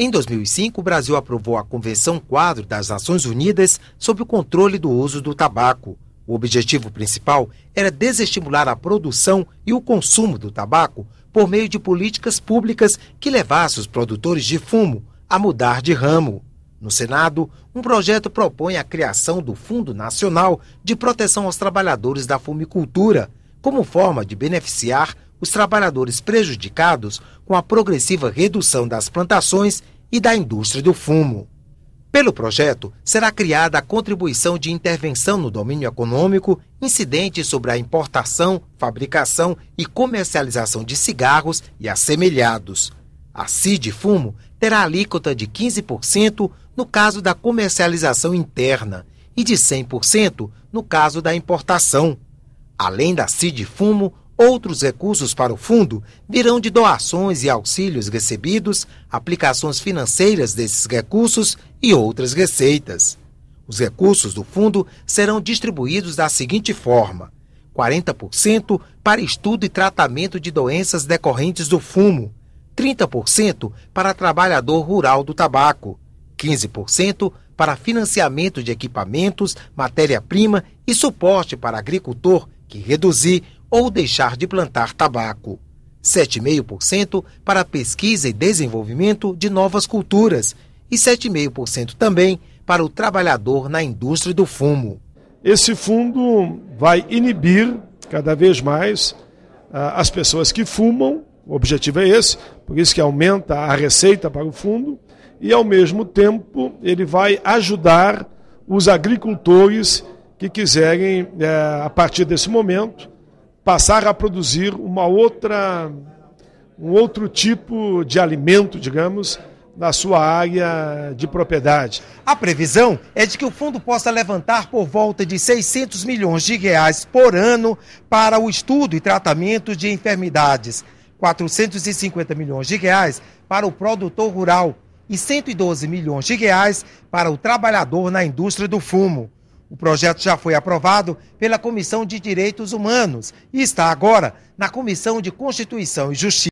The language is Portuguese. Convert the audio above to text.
Em 2005, o Brasil aprovou a Convenção Quadro das Nações Unidas sobre o controle do uso do tabaco. O objetivo principal era desestimular a produção e o consumo do tabaco por meio de políticas públicas que levassem os produtores de fumo a mudar de ramo. No Senado, um projeto propõe a criação do Fundo Nacional de Proteção aos Trabalhadores da Fumicultura, como forma de beneficiar os trabalhadores prejudicados com a progressiva redução das plantações e da indústria do fumo. Pelo projeto, será criada a contribuição de intervenção no domínio econômico incidente sobre a importação, fabricação e comercialização de cigarros e assemelhados. A CID Fumo terá alíquota de 15% no caso da comercialização interna e de 100% no caso da importação. Além da CID Fumo, Outros recursos para o fundo virão de doações e auxílios recebidos, aplicações financeiras desses recursos e outras receitas. Os recursos do fundo serão distribuídos da seguinte forma: 40% para estudo e tratamento de doenças decorrentes do fumo, 30% para trabalhador rural do tabaco, 15% para financiamento de equipamentos, matéria-prima e suporte para agricultor que reduzir ou deixar de plantar tabaco. 7,5% para pesquisa e desenvolvimento de novas culturas e 7,5% também para o trabalhador na indústria do fumo. Esse fundo vai inibir cada vez mais ah, as pessoas que fumam, o objetivo é esse, por isso que aumenta a receita para o fundo, e ao mesmo tempo ele vai ajudar os agricultores que quiserem, eh, a partir desse momento, passar a produzir uma outra, um outro tipo de alimento, digamos, na sua área de propriedade. A previsão é de que o fundo possa levantar por volta de 600 milhões de reais por ano para o estudo e tratamento de enfermidades, 450 milhões de reais para o produtor rural e 112 milhões de reais para o trabalhador na indústria do fumo. O projeto já foi aprovado pela Comissão de Direitos Humanos e está agora na Comissão de Constituição e Justiça.